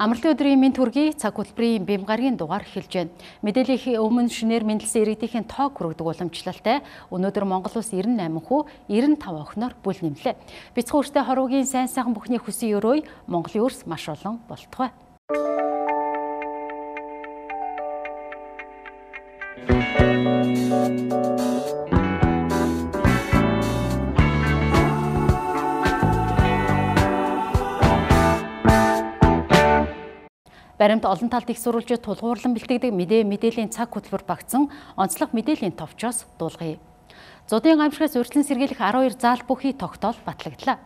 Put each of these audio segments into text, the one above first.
Амралтын өдрийн мэд төргийн цаг хөтөлбөрийн бэм гаргийн дугаар эхэлж байна. Мэдээллийн өмнө шинээр мэдлсэн иргэдийн тоог хүргэдэг уламжлалтай өнөөдөр Монгол улс 98 хүү 95 охиноор бүл нэмлээ. Бяцхан үртэй хорвогийн сайн сайхан бүхний хүсэн өрөөй Монголын өрс маш олон болтугай. баримт олон талд их сурвалжид тулгуурлан бэлтгэдэг мэдээ мэдээллийн цаг хөтөлбөр багцсан онцлог мэдээллийн товчоос дуулгая. Зудын гамшигаас өртлөн сэргийлэх 12 заал бүхий тогтоол батлагдлаа.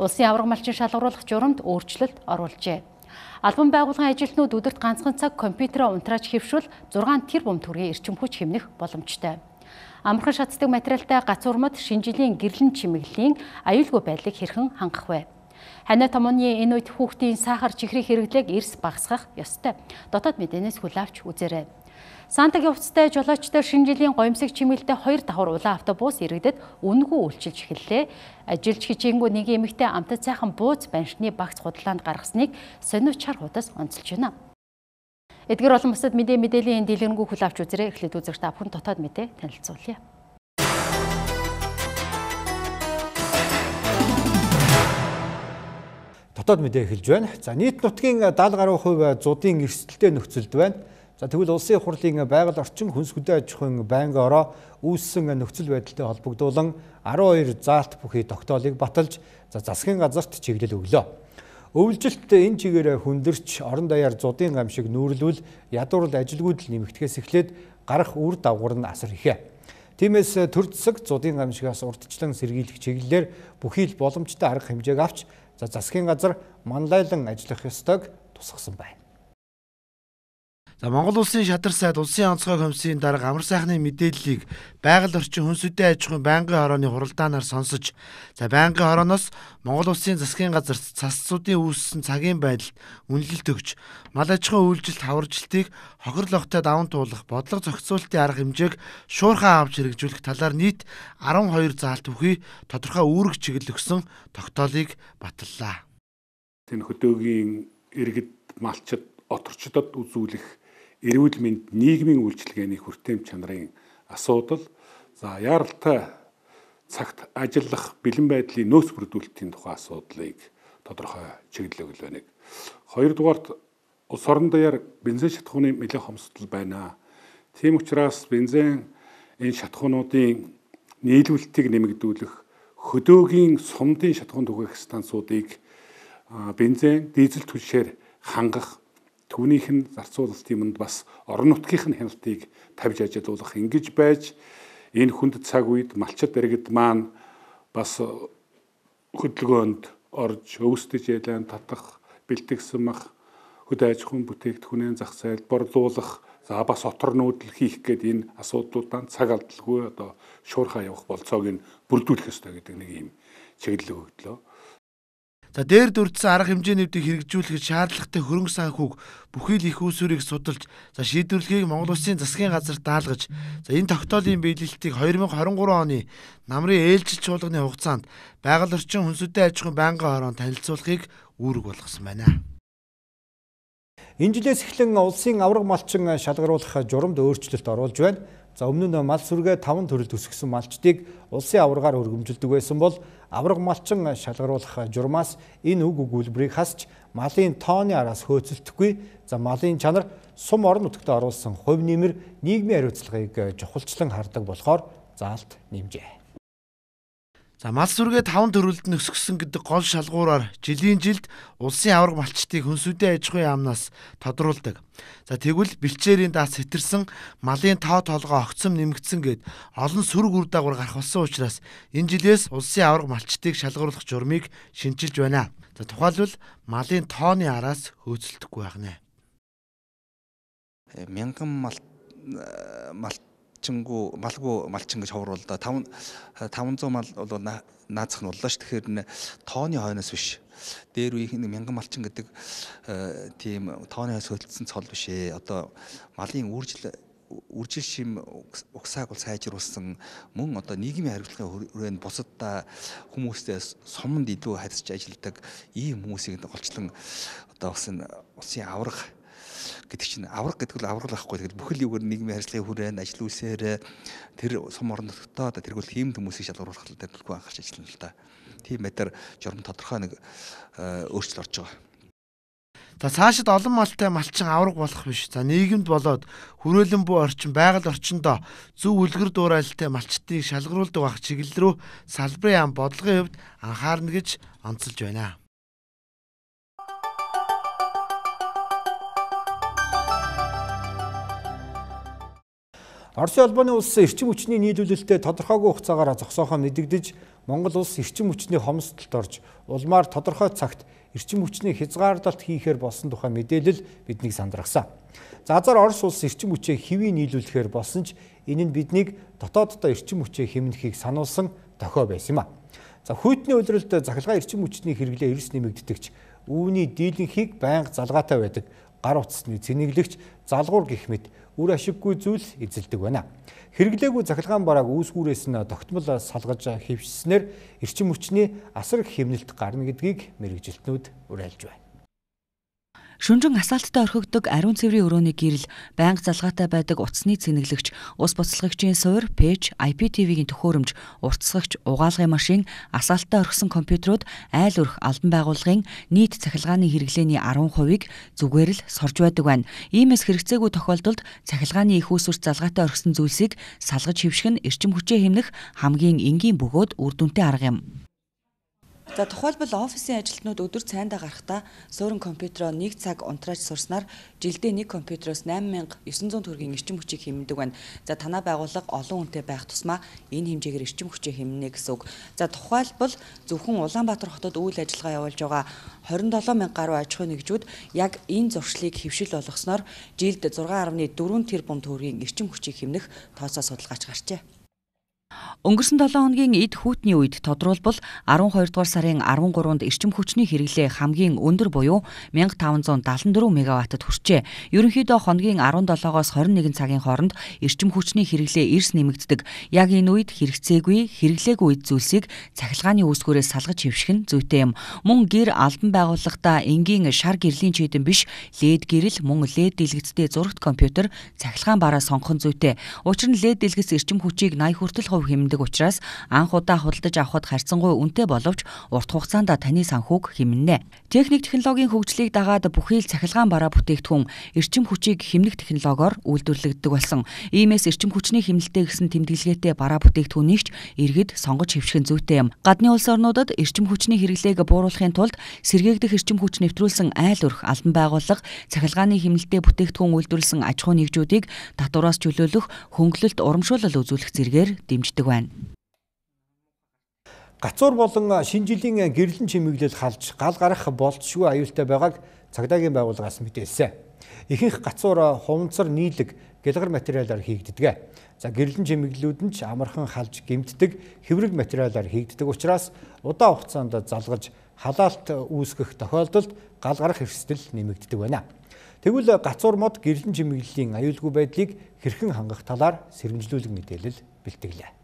Улсын аврагмалчин шалгаруулах журамд өөрчлөлт оруулжээ. Албан байгууллагын ажилтнууд өдөрт ганцхан цаг компьютероо унтрааж хэвшүүл 6 тэрбум төгрөгийн эрчим хүч хэмнэх боломжтой. Амархан шатдаг материалтай гац урмад шинэ жилийн гэрлэн чимэглэлийн аюулгүй байдлыг хэрхэн хангах вэ? Ханаа томооны энэ үед хүүхдийн сахар чихрийн хэрэглээг эрс багасгах ёстой. Дотоод мэдээнээс хүл авч үзээрэй. Сантагийн хувцастай жолоочтой шинэ жилийн гоёмсог чимэлтэй хоёр давхар улаан автобус иргэдэд үнгүй үйлчилж эхэллээ. Ажилч хичээнгүү нэг эмэгтэй амтад сайхан бууз баншны багц худлаанд гаргасныг сониуч хар худас онцолж байна. Эдгээр олон бусад мэдээ мэдээллийн дэлгэрэнгүй хүл авч үзэрэй. Эхлээд үзэгч та бүхэн дотоод мэдээ танилцуулъя. дотоод мэдээ эхэлж байна. За нийт нутгийн 70 гаруй хувь зуудын эрсдэлтэй нөхцөлд байна. За тэгвэл улсын хурлын байгаль орчин хүнс хөдөө аж ахуйн байнга ороо үүссэн нөхцөл байдалтай холбогдуулан 12 заалт бүхий тогтоолыг баталж за засгийн газарт чиглэл өглөө. Өвлжилт энэ чигээр хүндэрч орон даяар зуудын гам шиг нүүрлвэл ядуурл ажилгүйд л нэмэгдгээс эхлээд гарах үр дагавар нь асар ихэ. Тиймээс төр засаг зуудын гамшигаас урдчлан сэргийлэх чиглэлээр бүхий л боломжтой арга хэмжээг авч За засгийн газар манлайлан ажиллах ёстойг тусгасан байна. За Монгол улсын шатар сайд улсын онцгой комиссийн дарга амар сайхны мэдээллийг байгаль орчин хүнс үдэ аж ахуйн байнгын хорооны хуралдаанаар сонсож за байнгын хорооноос Монгол улсын засгийн газар цасцуудын үүссэн цагийн байдалд үнэлэлт өгч мал аж ахуйн үйлчлэл хаваржилтыг хохирлогтой даван туулах бодлого зохицуултын арга хэмжээг шуурхаа авч хэрэгжүүлэх талаар нийт 12 заалт бүхий тодорхой үүрэг чиглэл өгсөн тогтоолыг батллаа. Тэн хөдөөгийн иргэд малчид оторчдод үзүүлэх эрүүл мэнд нийгмийн үйлчилгээний хүртээмж чанарын асуудал за яралтай цагт ажиллах бэлэн байдлын нөөц бүрдүүлэлтийн тухай асуудлыг тодорхой чиглэл өгөл байна. Хоёрдугаарт улс орон даяар бензин шатхууны нэлээд хомсдол байна. Тийм учраас бензин энэ шатхуунуудын нийлүүлэлтийг нэмэгдүүлэх хөдөөгийн сумдын шатхуун түгээх станцуудыг бензин, дизель түлшээр хангах Түүнийх нь зарцуулалт юмд бас орон нутгийнх нь хяналтыг тавьж ажилуулах ингэж байж энэ хүнд цаг үед малчит иргэд маань бас хөдөлгөөнд орж өвсдөж ялан татах, бэлтгэсэн мах хөд аж ахуйн бүтээгдэхүүнээ зах зээл борлуулах, за бас отор нүүдэл хийх гээд энэ асуудлуудаа цаг алдалгүй одоо шуурхаа явах болцоог нь бүрдүүлэх ёстой гэдэг нэг юм чиглэл өгдлөө. За дээр дүрдсэн арга хэмжээнүүдийг хэрэгжүүлэхэд шаардлагатай хөрөнгө санхүүг бүхий л их усүрийг судалж за шийдвэрлэгийг Монгол Улсын засгийн газар даалгаж за энэ тогтоолын биелэлтийг 2023 оны намрын ээлжил чуулганы хугацаанд байгаль орчин хүнсүдэн аж ахуйн байнгын хороонд танилцуулахыг үүрэг болгосон байна. Энэ жилээс эхлэн улсын авраг малчин шалгаруулах журамд өөрчлөлт оруулж байна. За өмнө нь мал сүргээ 5 төрөлд өсгсөн малчдыг улсын аваргаар өргөмжилдэг байсан бол авраг малчин шалгаруулах журмаас энэ үг өгүүлбэрийг хасч малын тооны араас хөөцөлдөхгүй за малын чанар сум орон нутагт оруулсан хувь нэмэр нийгмийн хариуцлагыг чухалчлан хардаг болохоор заалт нэмжээ. За мал сүргээ 5 төрөлд нь өсгсөн гэдэг гол шалгуураар жилийн жилд улсын аварга малчтыг хүнсүдэн аж ахуйн яамнаас тодруулдаг. За тэгвэл бэлчээрийн даас сэтэрсэн малын тоо толгоо огцом нэмэгдсэн гэд олон сүрг үр дагавар гарах болсон учраас энэ жилээс улсын аварга малчтыг шалгуурлах журмыг шинжилж байна. За тухайлбал малын тооны араас хөөцөлдөхгүй байх нэ. Э, мянган мал э, малт малчингу малгу малчин гэж ховоруулда 5 500 мал бол наацх нь боллоо ш тэгэхээр нэ тооны хойноос биш дээр үеийнх нь мянган малчин гэдэг э, тийм тооны хойноос хөлдсөн цол биш ээ одоо малын үржил үржил шим угсааг бол сайжруулсан мөн одоо нийгмийн харилцааны хүрээнд бусад та хүмүүстэй суманд илүү харьцаж ажилладаг ийм хүмүүсийг голчлон одоо бас энэ усын аврах гэдэг чинь авраг гэдэг нь аврал байхгүй. Тэгэл бүхэл юугаар нийгмийн харилцааны хүрээнд ажил үйлсээр тэр сум орон нутгатаа тэргүүл хийм хүмүүсийг шалгуулах төлөвлөгөө анхаарч ажиллана л да. Тийм байдлаар журам тодорхой нэг э, өөрчлөл орж байгаа. За цаашид олон малтай малчин авраг болох биш. За нийгэмд болоод хүрээлэн буй орчин, байгаль орчиндоо зөв үлгэр дуурайлтай малчтыг шалгаруулдаг ах чиглэл рүү салбарын ам бодлогын хувьд анхаарна гэж онцолж байна. Оросын албаны улс эрчим хүчний нийлүүлэлтэд тодорхойгүй хугацаагаар зогсоохоо мэдэгдэж Монгол улс эрчим хүчний хомсдолд орж улмаар тодорхой цагт эрчим хүчний хязгаарлалт хийхээр болсон тухай мэдээлэл биднийг сандрагсан. За азар Орос улс эрчим хүчээ хэвий нийлүүлэхээр болсон ч энэ нь биднийг дотооддоо эрчим хүчээ хэмнэхийг сануулсан дохио байсан юм а. За хүйтний үйлрэлд захиргаа эрчим хүчний хэрэглээ эрс нэмэгддэгч үүний дийлэнхийг байнга залгаатай байдаг гар утасны цэнэглэгч залгуур гих мэт үр ашиггүй зүйл эзэлдэг байна. Хэрэглээгүй цахилгаан барааг үүсгүүрээс нь тогтмол салгаж хэвшснээр эрчим хүчний асар хэмнэлт гарна гэдгийг мэрэгжилтнүүд уриалж байна. Шүнжин асаалттай орхигддог ариун цэврийн өрөөний гэрэл, байнга залгаатай байдаг утасны цэнэглэгч, ус буцлагчийн суур, пэйж, IPTV-гийн төхөөрөмж, уртасгагч, угаалгын машин, асаалттай орхисон компьютерууд айл өрх албан байгууллагын нийт цахилгааны хэрэглээний 10%-ийг зүгээр л сорж байдаг байна. Иймээс хэрэгцээгүй тохиолдолд цахилгааны их усүрт залгаатай орхисон зүйлсийг салгаж хэвших нь эрчим хүчээ хэмнэх хамгийн энгийн бөгөөд үр дүнтэй арга юм. За тухайлбал офисын ажилтнууд өдөр цайндаа гарахдаа суурин компьютероо 1 цаг унтрааж сурснаар жилдээ 1 компьютероос 8900 төгрөгийн эрчим хүчийг хэмнэдэг байна. За танай байгууллага олон хүнтэй байх тусмаа энэ хэмжээгээр эрчим хүчийг хэмнэнэ гэсэн үг. За тухайлбал зөвхөн Улаанбаатар хотод үйл ажиллагаа явуулж байгаа 27000 гаруй аж ахуйн нэгжүүд яг энэ зуршлыг хөвшил болгосноор жилд 6.4 тэрбум төгрөгийн эрчим хүчийг хэмнэх тооцоо судалгаач гарчээ. Өнгөрсөн 7 хоногийн эд хүүтний үед тодруулбал 12 дугаар сарын 13-нд эрчим хүчний хэрэглээ хамгийн өндөр буюу 1574 мегаваттт хүрчээ. Ерөнхийдөө хоногийн 17-оос 21 цагийн хооронд эрчим хүчний хэрэглээ эрс нэмэгддэг. Яг энэ үед хэрэгцээгүй, хэрэглээгүй үед зүйлсийг цахилгааны үүсгүүрээс салгаж хэвших нь зүйтэй юм. Мөн гэр албан байгууллагата энгийн шар гэрлийн чийдэн биш, LED гэрэл мөн LED дэлгэцтэй зурагт компьютер цахилгаан бараа сонгох нь зүйтэй. Учир нь LED дэлгэц эрчим хүчийг 80 хүртэл хувь төв хэмндэг учраас анх удаа худалдаж авахд харьцангуй үнэтэй боловч урт хугацаанд таны санхүүг хэмнэнэ. Техник технологийн хөгжлийг дагаад бүхий л цахилгаан бараа бүтээгдэхүүн эрчим хүчийг хэмнэх технологиор үйлдвэрлэгддэг болсон. Иймээс e эрчим хүчний хэмнэлтэд гэсэн тэмдэглэгээтэй бараа бүтээгдэхүүнийгч иргэд сонгож хэвшгэн зүйтэй юм. Гадны улс орнуудад эрчим хүчний хэрэглээг бууруулахын тулд сэргээгдэх эрчим хүч нэвтрүүлсэн айл өрх албан байгууллага цахилгааны хэмнэлтэд бүтээгдэхүүн үйлдвэрлэсэн аж ахуй нэгжүүдийг татвараас чөлөөлөх хөнгөлөлт урамшуулал үзүүлэх зэргээр дэмждэг хүртдэг байна. Гацуур болон шинэ жилийн гэрлэн чимэглэл халж гал гарах болцгүй аюултай байгааг цагдаагийн байгууллагаас мэдээлсэн. Ихэнх гацуур хуванцар нийлэг гэлгар материалаар хийгддэг. За гэрлэн чимэглэлүүд нь ч амархан халж гэмтдэг хэврэг материалаар хийгддэг учраас удаан хугацаанд залгаж халаалт үүсгэх тохиолдолд гал гарах эрсдэл нэмэгддэг байна. Тэгвэл гацуур мод гэрлэн чимэглэлийн аюулгүй байдлыг хэрхэн хангах талаар сэрэмжлүүлэг мэдээлэл бэлтгэлээ.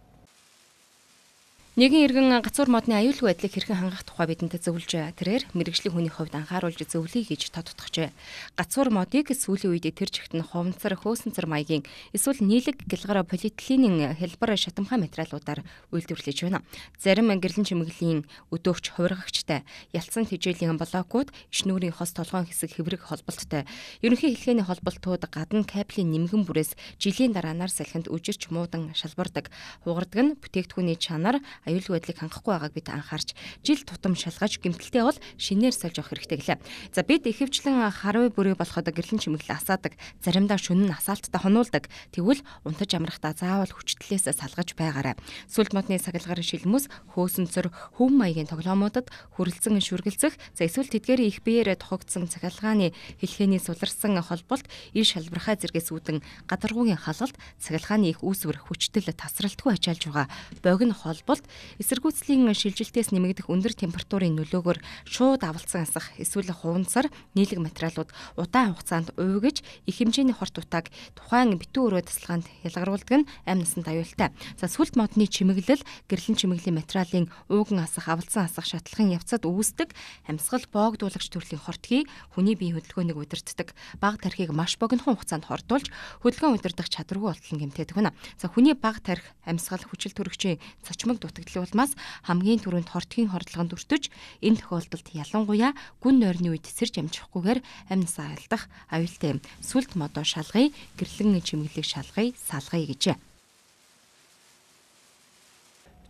Нэгэн иргэн гацуур модны аюулгүй байдлыг хэрхэн хангах тухай бидэнтэй зөвлөж, тэрээр мэрэгжлийн хүний хувьд анхааруулж зөвлөе гэж тодтогчээ. Гацуур модыг сүүлийн үед тэр чигт нь хувцар, хөөсөнцөр маягийн эсвэл нийлэг гэлгар полиэтиленийн хэлбэр шатамхай материалуудаар үйлдвэрлэж байна. Зарим гэрлэн чимэглэлийн өдөөгч хувиргагчтай ялцсан тэжээлийн блокууд ишнүүрийн хос толгоон хэсэг хэврэг холболттой. Ерөнхий хэлхээний холболтууд гадна кабелийн нэмгэн бүрээс жилийн дараа нар салхинд үжирч муудан шалбардаг. Хугардаг нь бүтээгдэхүүний чанар аюулгүй байдлыг хангахгүй байгааг бид анхаарч жил тутам шалгаж гэмтэлтэй бол шинээр сольж авах хэрэгтэй гэлээ. За бид ихэвчлэн харвы бүрий болоход гэрлэн чимэглэл асаадаг, заримдаа шүнэн асаалттай хонуулдаг. Тэгвэл унтаж амрахдаа заавал хүчтлээс салгаж байгаарай. Сүлд модны саглагарын шилмөс, хөөсөнцөр, хүм маягийн тоглоомуудад хүрэлцэн шүргэлцэх, за эсвэл тэдгээр их биеэрэ тухагдсан цахилгааны хэлхээний суларсан холболт ил шалбархаа зэргээс үүдэн гадаргуугийн халалт цахилгааны их үүсвэр хүчтэл тасралтгүй ачаалж байгаа богино холболт эсэргүүцлийн шилжилтээс нэмэгдэх өндөр температурын нөлөөгөөр шууд авалцсан асах эсвэл хувансар нийлэг материалууд удаан хугацаанд уйгаж их хэмжээний хорт утааг тухайн битүү өрөө тасалгаанд ялгаруулдаг нь амь насанд аюултай. За сүлд модны чимэглэл гэрлэн чимэглэлийн материалын ууган асах авалцсан асах шатлахын явцад үүсдэг амьсгал боогдуулагч төрлийн хортгийг хүний бие хөдөлгөөнийг удирддаг. Баг тархийг маш богинохон хугацаанд хордуулж хөдөлгөөн удирдах чадваргүй болтол нь гэмтээдэг байна. За хүний баг тарих амьсгал хүчил төрөгчийн цочмог дутагдлыг бүртгэл улмаас хамгийн түрүүнд хортгийн хордлогонд өртөж энэ тохиолдолд ялангуяа гүн нойрны үед сэрж амжихгүйгээр амьнасаа айлдах аюултай юм. Сүлд модоо шалгая, гэрлэн чимэглэг шалгая, салгая гэжээ.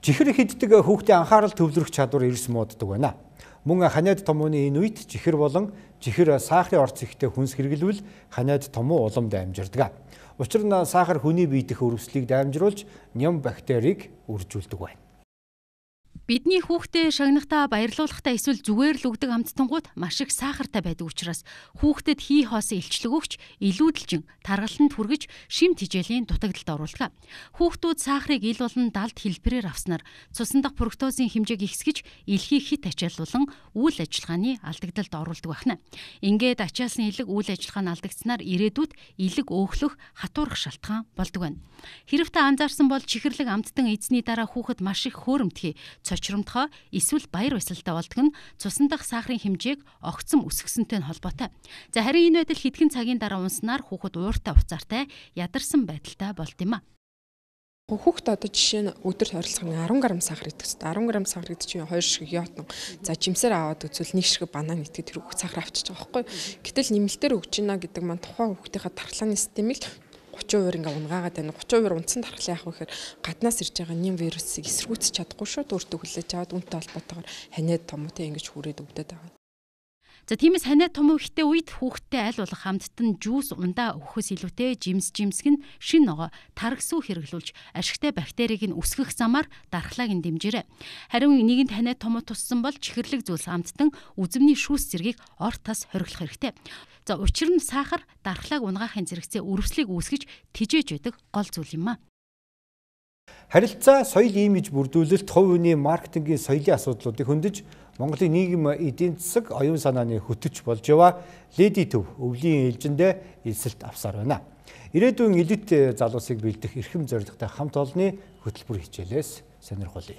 Жихэр хиддэг хүүхдийн анхаарал төвлөрөх чадвар эрс мууддаг байна. Мөн ханиад томооны энэ үед жихэр болон жихэр сахарын орц ихтэй хүнс хэрглэвэл ханиад томоо уламд амжирдаг. Учир нь сахар хүний биедэх өрөвслийг даймжруулж ням бактерийг үржүүлдэг байна. Бидний хүүхдээ шагнахтаа баярлуулахтаа эсвэл зүгээр л өгдөг амттангууд маш их сахартай байдаг учраас хүүхдэд хий хоос илчлэг өгч илүүдэлжин таргалтанд хүргэж шимт хичээлийн дутагдалд оруулдаг. Хүүхдүүд сахарыг ил болон далд хэлбэрээр авснаар цуснадах фруктозын хэмжээг ихсгэж илхийг хит ачаалуулан үйл ажиллагааны алдагдалд оруулдаг байна. Ингээд ачаалсан илэг үйл ажиллагаа нь алдагдсанаар ирээдүйд илэг өөхлөх, хатуурах шалтгаан болдог байна. Хэрвээ та анзаарсан бол чихэрлэг амттан эзний дараа хүүхэд маш их хөөрөмтгий бочромдохоо эсвэл баяр баясгалтай болдог нь цусан дах сахарын хэмжээг огцом өсгсөнтэй нь холбоотой. За харин энэ байдал хэдхэн цагийн дараа унснаар хүүхэд ууртай уцаартай ядарсан байдалтай болд юм а. Хүүхэд одоо жишээ нь өдөрт хорилцох нь 10 грамм сахар идэх хэрэгтэй. 10 грамм сахар гэдэг чинь 2 шиг йотн. За жимсээр аваад үзвэл 1 шиг банан идэхэд тэр хүүхэд сахар авчиж байгаа байхгүй. Гэтэл нэмэлтээр өгч гинэ гэдэг маань тухайн хүүхдийнхээ тархлааны системийг 30% ингээ унгаагаад байна. 30% унтсан дархлаа яах вэ гэхээр гаднаас ирж байгаа нэм вирусыг эсэргүүцэж чадахгүй шүү. Өөртөө хүлээж аваад үнтэй холбоотойгоор ханиад томтой ингэж хүрээд өгдөд байгаа. За тиймээс ханиа том ихтэй үед хүүхдтэй аль болох хамттан жүүс ундаа өгөхөс илүүтэй жимс жимсг нь шин ногоо таргсүү хэрэглүүлж ашигтай бактерийг нь үсгэх замаар дархлааг нь дэмжээрэй. Харин нэгэн таниа том туссан бол чихэрлэг зүйлс хамттан үзмний шүүс зэргийг орт тас хориглох хэрэгтэй. За учир нь сахар дархлааг унгаахын зэрэгцээ өрөвслийг үүсгэж тижээж байдаг гол зүйл юм аа. Харилцаа соёл имиж бүрдүүлэлт хувь хүний маркетингийн соёлын асуудлуудыг хөндөж Монголын нийгэм эдийн засаг оюун санааны хөтөч болж яваа леди төв өвлийн ээлжиндээ эсэлт авсаар байна. Ирээдүйн элит э, залуусыг бэлдэх эрхэм зорилготой хамт олонны хөтөлбөр хичээлээс сонирхолё.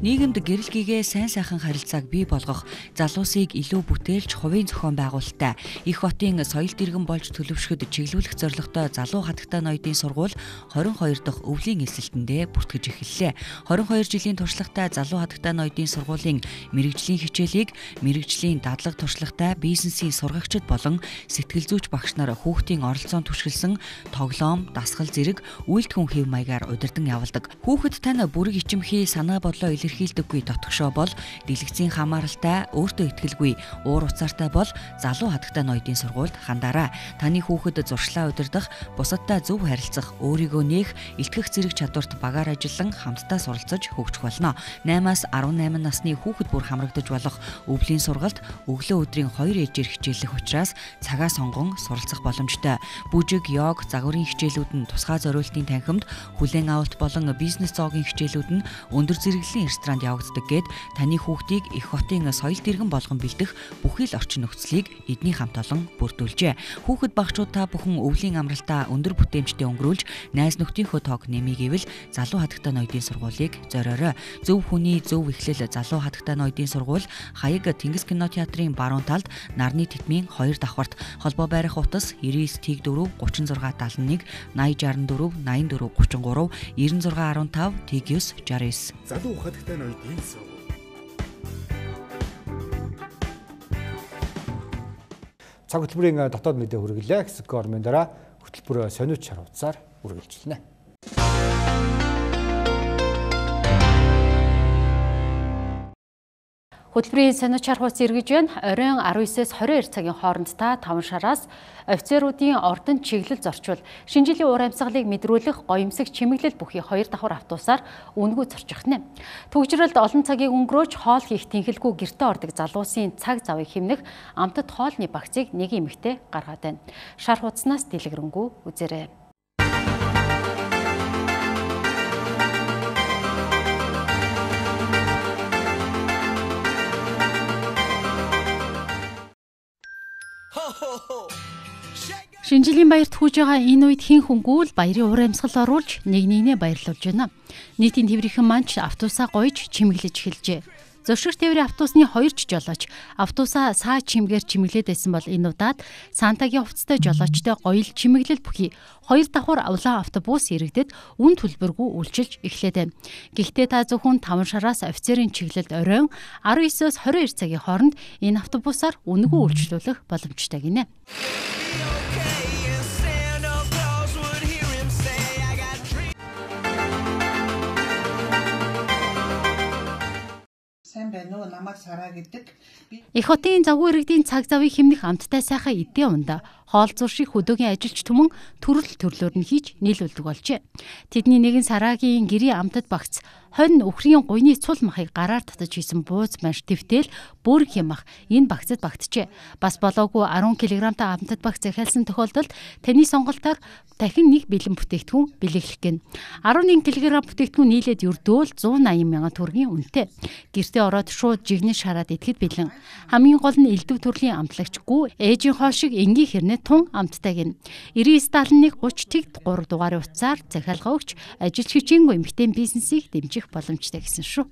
Нийгэмд гэрэл гэгээ сайн сайхан харилцааг бий болгох, залуусыг илүү бүтээлч хувийн зохион байгуулалттай их хотын соёл дэргэн болж төлөвшөхөд чиглүүлэх зорилготой залуу хатагтай ноёдын сургууль 22 дахь өвлийн эсэлтэндээ бүртгэж эхэллээ. 22 жилийн туршлагатай залуу хатагтай ноёдын сургуулийн мэрэгжлийн хичээлийг мэрэгжлийн дадлаг туршлагатай бизнесийн сургагчид болон сэтгэл зүйч багш нар хүүхдийн оролцоонд түшгэлсэн тоглоом, дасгал зэрэг үйлдэл хүн хэв маягаар удирдан явуулдаг. Хүүхэд тань бүрэг ичимхий санаа бодлоо илэрхийлэх илэрхийлдэггүй дотгошоо бол дэлгэцийн хамааралтай өөртөө ихтгэлгүй уур уцаартай бол залуу хатагтай ноёдын сургуульд хандаараа. Таны хүүхэд зуршлаа удирдах, бусадтай зөв харилцах, өөрийгөө нээх, илтгэх зэрэг чадварт багаар ажиллан хамтдаа суралцаж хөгжих болно. 8-аас 18 насны хүүхэд бүр хамрагдаж болох өвлийн сургалт өглөө өдрийн 2 ээжээр хичээлэх учраас цагаа сонгон суралцах боломжтой. Бүжиг, йог, загварын хичээлүүд нь тусгай зориултын танхимд, хүлэн авалт болон бизнес зоогийн хичээлүүд нь өндөр зэрэглэлийн ресторанд явагддаг гээд таны хүүхдийг их хотын соёл дэргэн болгон бэлдэх бүхий л орчин нөхцөлийг эдний хамт олон бүрдүүлжээ. Хүүхэд багчууд та бүхэн өвлийн амралтаа өндөр бүтээмжтэй өнгөрүүлж найз нөхдийнхөө тоог нэмий гэвэл залуу хатагтай ноёдын сургуулийг зориорой. Зөв хүний зөв эхлэл залуу хатагтай ноёдын сургууль Хаяг Тэнгис кино театрын баруун талд нарны тэтмийн 2 давхарт холбоо байрах утас 99 тэг 4 36 71 80 64 84 33 96 15 тэг 9 69. Залуу хатагтай Алтан үеийн сүв. Цаг хөтөлбөрийн э, дотоод мэдээ хүргэлээ. Хэсэг гормын дараа хөтөлбөрөө э, сониуч шарвцаар үргэлжлэнэ. Хөтөлбөрийн сониучаар хууц эргэж байна. Оройн 19-с 22 цагийн хооронд та 5 шараас офицеруудын ордон чиглэл зорчвол шинэ жилийн уур амьсгалыг мэдрүүлэх гоёмсог чимэглэл бүхий хоёр давхар автобусаар үнгүү зорчих нь. Төгжрөлд олон цагийг өнгөрөөж хоол хийх тэнхэлгүй гэрте ордог залуусын цаг завыг хэмнэх амтд хоолны багцыг нэг эмэгтэй гаргаад байна. Шар хуудаснаас дэлгэрэнгүй үзээрэй. Шинжлэлийн баярт хүж байгаа энэ үед хэн хүнгүүл баярын уур амьсгал оруулж нэг нэгнээ баярлуулж байна. Нийтийн тээврийнхэн маань ч автобусаа гоёж чимэглэж эхэлжээ. Зөрших тээврийн автобусны хоёр ч жолооч автобусаа саа чимгээр чимэглээд байсан бол энэ удаад Сантагийн хувцастай жолоочтой гоёл чимэглэл бүхий хоёр давхар улаан автобус иргэдэд үн төлбөргүй үйлчилж эхлэв. Гэхдээ та зөвхөн 5 шараас офицерийн чиглэлд оройн 19-оос 22 цагийн хооронд энэ автобусаар үнэгүй үйлчлүүлэх боломжтой гинэ. сайн байна уу намайг сараа гэдэг. Эх хотын загвар иргэдийн цаг завыг хэмнэх амттай сайхан эдийн ундаа хоолзуур шиг хөдөөгийн ажилч түмэн төрөл төрлөөр нь хийж нийлүүлдэг болжээ. Тэдний нэг нь Сарагийн гэрээ амтад багц хонь өхрийн гуйны цул махыг гараар татаж хийсэн бууз маш твтэл бүр хямах энэ багцад багтжээ. Бас болоогүй 10 кг-та амтад багц захиалсан тохиолдолд таны сонголтоор дахин нэг бэлэн бүтээгдэхүүн бэлэглэх гин. 11 кг бүтээгдэхүүн нийлээд ердөө л 180 мянган төгрөгийн үнэтэй. Гэртээ ороод шууд жигнэн шараад идэхэд бэлэн. Хамгийн гол нь элдв төрлийн амтлагчгүй ээжийн хоол шиг энгийн хэрнээ тун амттай гин 997130 тэгт 3 дугаарын утсаар захиалга өгч ажил хүчингүй эмгтэн бизнесийг дэмжих боломжтой гэсэн шүү.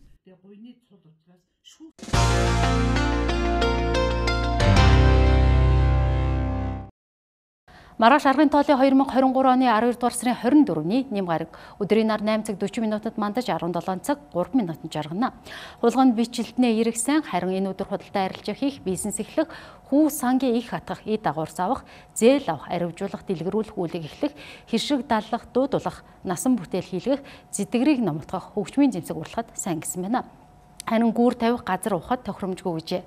Маргааш аргын тоолын 2023 оны 12 дугаар сарын 24-ний нэм гараг өдрийн нар 8 цаг 40 минутад мандаж 17 цаг 3 минутанд жаргана. Хулганд бичлэлтнээ эргэсэн харин энэ өдөр худалдаа арилжаа хийх, бизнес эхлэх, хүү сангийн их хатгах, эд агуур завах, зээл авах, аривжуулах, дэлгэрүүлэх үүлэг эхлэх, хэршиг даллах, дуудлах, насан бүтээл хийлгэх, зэдгэрийг номтгох, хөгжмийн зэмсэг уралхад сайн гисэн байна харин гүүр тавих газар ухад тохиромжгүй гэжээ.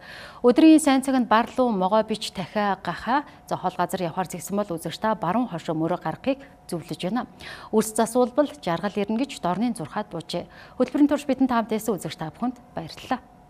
Өдрийн сайн цагт бар руу могоо бич тахиа гахаа зохол газар явхаар зэгсэн бол үзэгч та баруун хошоо мөрөө гарахыг зөвлөж байна. Үс засуулбал жаргал ирнэ гэж дорны зурхад буужээ. Хөтөлбөрийн турш бидэнд таамт байсан үзэгч та бүхэнд баярлалаа.